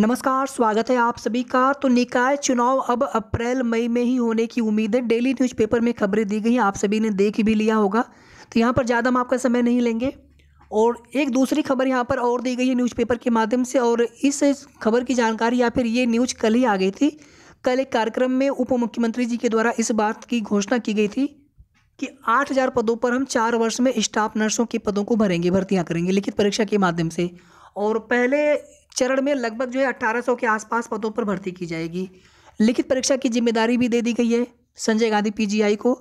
नमस्कार स्वागत है आप सभी का तो निकाय चुनाव अब अप्रैल मई में ही होने की उम्मीद है डेली न्यूज़पेपर में खबरें दी गई हैं आप सभी ने देख भी लिया होगा तो यहाँ पर ज़्यादा हम आपका समय नहीं लेंगे और एक दूसरी खबर यहाँ पर और दी गई है न्यूज़पेपर के माध्यम से और इस खबर की जानकारी या फिर ये न्यूज कल ही आ गई थी कल एक कार्यक्रम में उप मुख्यमंत्री जी के द्वारा इस बात की घोषणा की गई थी कि हज़ार पदों पर हम चार वर्ष में स्टाफ नर्सों के पदों को भरेंगे भर्तियाँ करेंगे लिखित परीक्षा के माध्यम से और पहले चरण में लगभग जो है 1800 के आसपास पदों पर भर्ती की जाएगी लिखित परीक्षा की जिम्मेदारी भी दे दी गई है संजय गांधी पीजीआई को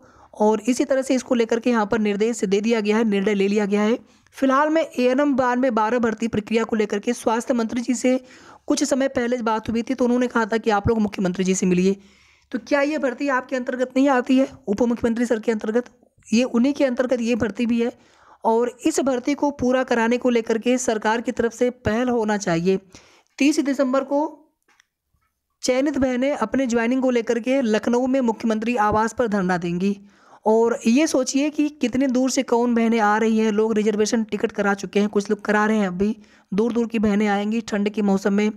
और इसी तरह से इसको लेकर के यहाँ पर निर्देश दे दिया गया है निर्णय ले लिया गया है फिलहाल में ए एन एम बार में बारह भर्ती प्रक्रिया को लेकर के स्वास्थ्य मंत्री जी से कुछ समय पहले बात हुई थी तो उन्होंने कहा था कि आप लोग मुख्यमंत्री जी से मिलिए तो क्या ये भर्ती आपके अंतर्गत नहीं आती है उप मुख्यमंत्री सर के अंतर्गत ये उन्हीं के अंतर्गत ये भर्ती भी है और इस भर्ती को पूरा कराने को लेकर के सरकार की तरफ से पहल होना चाहिए तीस दिसंबर को चयनित बहनें अपने ज्वाइनिंग को लेकर के लखनऊ में मुख्यमंत्री आवास पर धरना देंगी और ये सोचिए कि कितने दूर से कौन बहनें आ रही हैं लोग रिजर्वेशन टिकट करा चुके हैं कुछ लोग करा रहे हैं अभी दूर दूर की बहनें आएंगी ठंड के मौसम में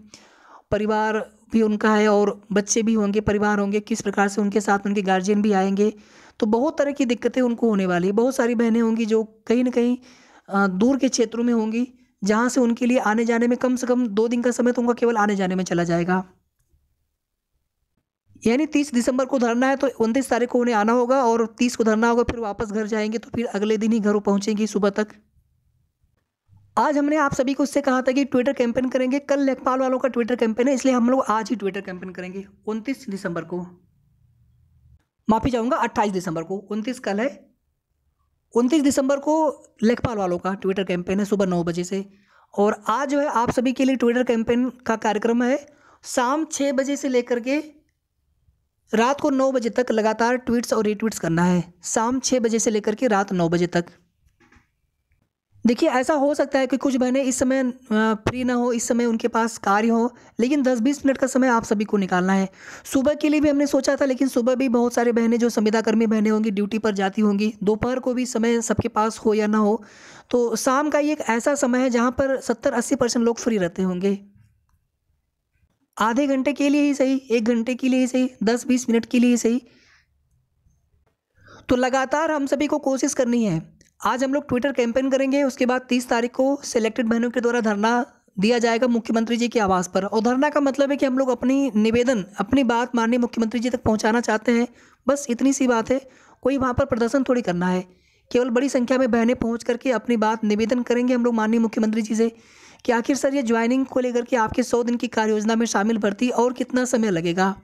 परिवार भी उनका है और बच्चे भी होंगे परिवार होंगे किस प्रकार से उनके साथ उनके गार्जियन भी आएंगे तो बहुत तरह की दिक्कतें उनको होने वाली है बहुत सारी बहनें होंगी जो कहीं ना कहीं दूर के क्षेत्रों में होंगी जहाँ से उनके लिए आने जाने में कम से कम दो दिन का समय तो उनका केवल आने जाने में चला जाएगा यानी तीस दिसंबर को धरना है तो उनतीस तारीख को उन्हें आना होगा और तीस को धरना होगा फिर वापस घर जाएंगे तो फिर अगले दिन ही घर पहुंचेंगे सुबह तक आज हमने आप सभी को उससे कहा था कि ट्विटर कैंपेन करेंगे कल लेखपाल वालों का ट्विटर कैंपेन है इसलिए हम लोग आज ही ट्विटर कैंपेन करेंगे उनतीस दिसंबर को माफी चाहूँगा अट्ठाईस दिसंबर को उनतीस कल है उनतीस दिसंबर को लेखपाल वालों का ट्विटर कैंपेन है सुबह नौ बजे से और आज जो है आप सभी के लिए ट्विटर कैंपेन का कार्यक्रम है शाम छः बजे से लेकर के रात को नौ बजे तक लगातार ट्वीट्स और रीट्वीट्स करना है शाम छः बजे से लेकर के रात नौ बजे तक देखिए ऐसा हो सकता है कि कुछ बहनें इस समय फ्री ना हो इस समय उनके पास कार्य हो लेकिन 10-20 मिनट का समय आप सभी को निकालना है सुबह के लिए भी हमने सोचा था लेकिन सुबह भी बहुत सारे बहनें जो संविदाकर्मी बहनें होंगी ड्यूटी पर जाती होंगी दोपहर को भी समय सबके पास हो या ना हो तो शाम का ये एक ऐसा समय है जहाँ पर सत्तर अस्सी परसेंट लोग फ्री रहते होंगे आधे घंटे के लिए ही सही एक घंटे के लिए ही सही दस बीस मिनट के लिए ही सही तो लगातार हम सभी को कोशिश करनी है आज हम लोग ट्विटर कैंपेन करेंगे उसके बाद तीस तारीख को सिलेक्टेड बहनों के द्वारा धरना दिया जाएगा मुख्यमंत्री जी के आवास पर और धरना का मतलब है कि हम लोग अपनी निवेदन अपनी बात माननीय मुख्यमंत्री जी तक पहुंचाना चाहते हैं बस इतनी सी बात है कोई वहाँ पर प्रदर्शन थोड़ी करना है केवल बड़ी संख्या में बहनें पहुँच करके अपनी बात निवेदन करेंगे हम लोग माननीय मुख्यमंत्री जी से कि आखिर सर ये ज्वाइनिंग को लेकर के आपके सौ दिन की कार्य योजना में शामिल भर्ती और कितना समय लगेगा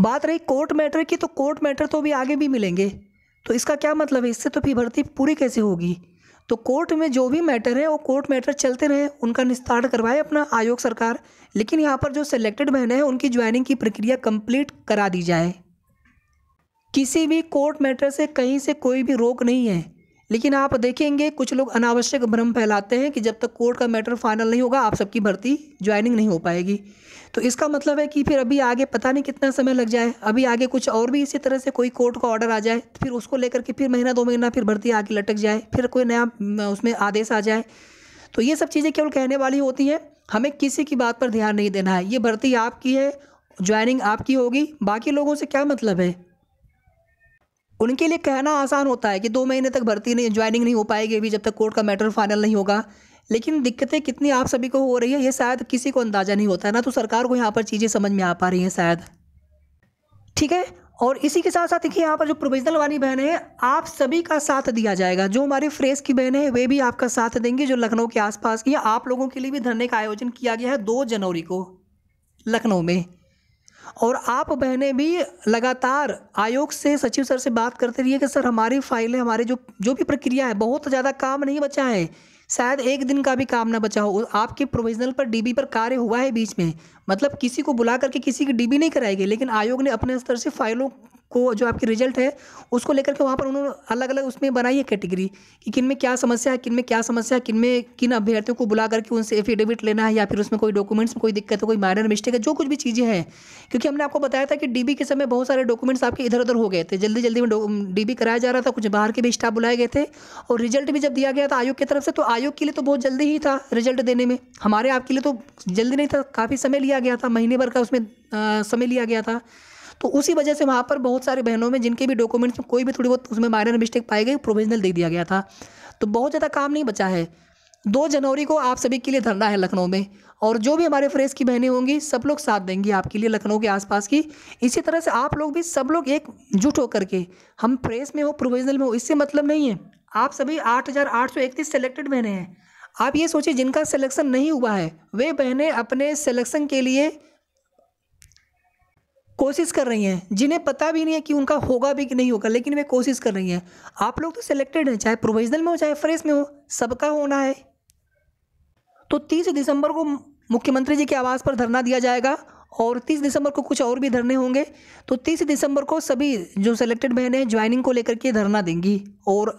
बात रही कोर्ट मैटर की तो कोर्ट मैटर तो अभी आगे भी मिलेंगे तो इसका क्या मतलब है इससे तो फिर भर्ती पूरी कैसे होगी तो कोर्ट में जो भी मैटर है वो कोर्ट मैटर चलते रहे उनका निस्तारण करवाए अपना आयोग सरकार लेकिन यहाँ पर जो सिलेक्टेड बहनें हैं उनकी ज्वाइनिंग की प्रक्रिया कंप्लीट करा दी जाए किसी भी कोर्ट मैटर से कहीं से कोई भी रोक नहीं है लेकिन आप देखेंगे कुछ लोग अनावश्यक भ्रम फैलाते हैं कि जब तक कोर्ट का मैटर फाइनल नहीं होगा आप सबकी भर्ती ज्वाइनिंग नहीं हो पाएगी तो इसका मतलब है कि फिर अभी आगे पता नहीं कितना समय लग जाए अभी आगे कुछ और भी इसी तरह से कोई कोर्ट का ऑर्डर आ जाए तो फिर उसको लेकर के फिर महीना दो महीना फिर भर्ती आगे लटक जाए फिर कोई नया उसमें आदेश आ जाए तो ये सब चीज़ें केवल कहने वाली होती हैं हमें किसी की बात पर ध्यान नहीं देना है ये भर्ती आपकी है ज्वाइनिंग आपकी होगी बाकी लोगों से क्या मतलब है उनके लिए कहना आसान होता है कि दो महीने तक भर्ती नहीं ज्वाइनिंग नहीं हो पाएगी अभी जब तक कोर्ट का मैटर फाइनल नहीं होगा लेकिन दिक्कतें कितनी आप सभी को हो रही है ये शायद किसी को अंदाज़ा नहीं होता है ना तो सरकार को यहाँ पर चीज़ें समझ में आ पा रही हैं शायद ठीक है और इसी के साथ साथ देखिए यहाँ पर जो प्रोविजनल वाली बहनें हैं आप सभी का साथ दिया जाएगा जो हमारे फ्रेश की बहनें हैं वे भी आपका साथ देंगी जो लखनऊ के आसपास की आप लोगों के लिए भी धरने का आयोजन किया गया है दो जनवरी को लखनऊ में और आप बहनें भी लगातार आयोग से सचिव सर से बात करते रहिए कि सर हमारी फाइलें हमारे जो जो भी प्रक्रिया है बहुत ज़्यादा काम नहीं बचा है शायद एक दिन का भी काम ना बचा हो आपके प्रोविजनल पर डीबी पर कार्य हुआ है बीच में मतलब किसी को बुला करके किसी की डीबी नहीं कराई गई लेकिन आयोग ने अपने स्तर से फाइलों को जो आपके रिजल्ट है उसको लेकर के वहाँ पर उन्होंने अलग अलग उसमें बनाई है कैटेगरी कि किन में क्या समस्या है किन में क्या समस्या है किन में किन अभ्यर्थियों को बुला करके उनसे एफिडेविट लेना है या फिर उसमें कोई डॉक्यूमेंट्स में कोई दिक्कत है कोई माइनर मिस्टेक है जो कुछ भी चीज़ें हैं क्योंकि हमने आपको बताया था कि डी के समय बहुत सारे डॉक्यूमेंट्स आपके इधर उधर हो गए थे जल्दी जल्दी में डी कराया जा रहा था कुछ बाहर के भी स्टाफ बुलाए गए थे और रिजल्ट भी जब दिया गया था आयोग की तरफ से तो आयोग के लिए तो बहुत जल्दी ही था रिजल्ट देने में हमारे आपके लिए तो जल्दी नहीं था काफ़ी समय लिया गया था महीने भर का उसमें समय लिया गया था तो उसी वजह से वहाँ पर बहुत सारे बहनों में जिनके भी डॉक्यूमेंट्स में कोई भी थोड़ी बहुत उसमें माइनर मिस्टेक पाई गई प्रोविजनल दे दिया गया था तो बहुत ज़्यादा काम नहीं बचा है दो जनवरी को आप सभी के लिए धरना है लखनऊ में और जो भी हमारे फ्रेश की बहनें होंगी सब लोग साथ देंगी आपके लिए लखनऊ के आसपास की इसी तरह से आप लोग भी सब लोग एकजुट होकर के हम फ्रेश में हो प्रोविजनल में हो इससे मतलब नहीं है आप सभी आठ हज़ार आठ सौ इकतीस सेलेक्टेड बहनें हैं आप ये सोचिए जिनका सिलेक्शन नहीं हुआ है वे बहनें अपने सिलेक्शन के लिए कोशिश कर रही हैं जिन्हें पता भी नहीं है कि उनका होगा भी कि नहीं होगा लेकिन वे कोशिश कर रही हैं आप लोग तो सिलेक्टेड हैं चाहे प्रोविजनल में हो चाहे फ्रेश में हो सबका होना है तो तीस दिसंबर को मुख्यमंत्री जी के आवास पर धरना दिया जाएगा और तीस दिसंबर को कुछ और भी धरने होंगे तो तीस दिसंबर को सभी जो सिलेक्टेड बहनें हैं ज्वाइनिंग को लेकर के धरना देंगी और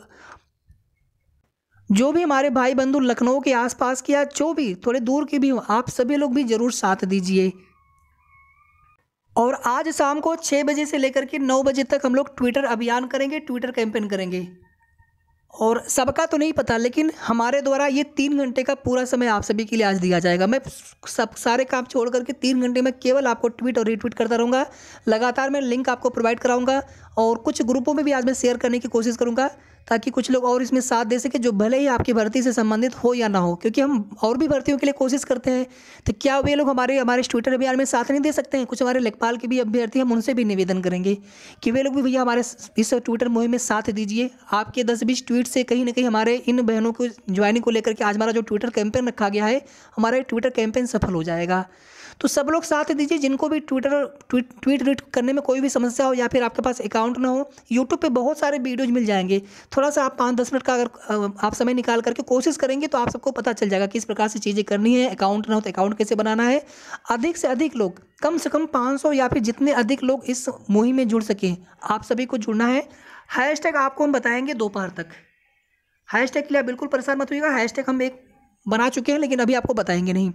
जो भी हमारे भाई बंधु लखनऊ के आसपास की या जो भी थोड़े दूर के भी हो आप सभी लोग भी ज़रूर साथ दीजिए और आज शाम को छः बजे से लेकर के नौ बजे तक हम लोग ट्विटर अभियान करेंगे ट्विटर कैंपेन करेंगे और सबका तो नहीं पता लेकिन हमारे द्वारा ये तीन घंटे का पूरा समय आप सभी के लिए आज दिया जाएगा मैं सब सारे काम छोड़ करके तीन घंटे में केवल आपको ट्वीट और रीट्वीट करता रहूँगा लगातार मैं लिंक आपको प्रोवाइड कराऊँगा और कुछ ग्रुपों में भी आज मैं शेयर करने की कोशिश करूँगा ताकि कुछ लोग और इसमें साथ दे सके जो भले ही आपकी भर्ती से संबंधित हो या ना हो क्योंकि हम और भी भर्तियों के लिए कोशिश करते हैं तो क्या वे लोग हमारे हमारे ट्विटर अभियान में साथ नहीं दे सकते हैं कुछ हमारे लेखपाल के भी अभ्यर्थी हम उनसे भी निवेदन करेंगे कि वे लोग भी भैया हमारे इस ट्विटर मुहिम में साथ दीजिए आपके दस बीस ट्वीट से कहीं ना कहीं हमारे इन बहनों को ज्वाइनिंग को लेकर के आज हमारा जो ट्विटर कैंपेन रखा गया है हमारा ट्विटर कैंपेन सफल हो जाएगा तो सब लोग साथ दीजिए जिनको भी ट्विटर ट्वीट ट्वीट रीट करने में कोई भी समस्या हो या फिर आपके पास अकाउंट ना हो यूट्यूब पे बहुत सारे वीडियोज़ मिल जाएंगे थोड़ा सा आप पाँच दस मिनट का अगर आप समय निकाल करके कोशिश करेंगे तो आप सबको पता चल जाएगा किस प्रकार से चीज़ें करनी है अकाउंट ना हो तो अकाउंट कैसे बनाना है अधिक से अधिक लोग कम से कम पाँच या फिर जितने अधिक लोग इस मुहिम में जुड़ सकें आप सभी को जुड़ना है हैश आपको हम बताएंगे दोपहर तक हैश के लिए बिल्कुल परेशान मत होइएगा हैश हम एक बना चुके हैं लेकिन अभी आपको बताएंगे नहीं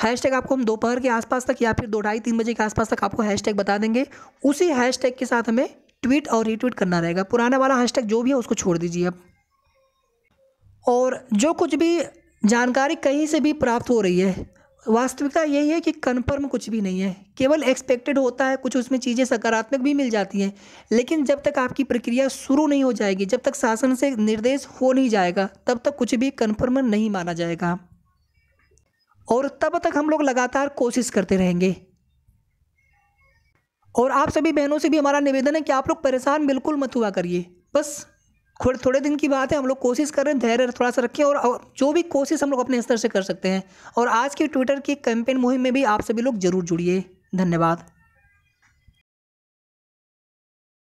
टैग आपको हम दोपहर के आसपास तक या फिर दो ढाई तीन बजे के आसपास तक आपको टैग बता देंगे उसी टैग के साथ हमें ट्वीट और रीट्वीट करना रहेगा पुराना वाला टैग जो भी है उसको छोड़ दीजिए आप और जो कुछ भी जानकारी कहीं से भी प्राप्त हो रही है वास्तविकता यही है कि कन्फर्म कुछ भी नहीं है केवल एक्सपेक्टेड होता है कुछ उसमें चीज़ें सकारात्मक भी मिल जाती हैं लेकिन जब तक आपकी प्रक्रिया शुरू नहीं हो जाएगी जब तक शासन से निर्देश हो नहीं जाएगा तब तक कुछ भी कन्फर्म नहीं माना जाएगा और तब तक हम लोग लगातार कोशिश करते रहेंगे और आप सभी बहनों से भी हमारा निवेदन है कि आप लोग परेशान बिल्कुल मत हुआ करिए बस थोड़े थोड़े दिन की बात है हम लोग कोशिश कर रहे हैं धैर्य थोड़ा सा रखें और, और जो भी कोशिश हम लोग अपने स्तर से कर सकते हैं और आज की ट्विटर की कैंपेन मुहिम में भी आप सभी लोग जरूर जुड़िए धन्यवाद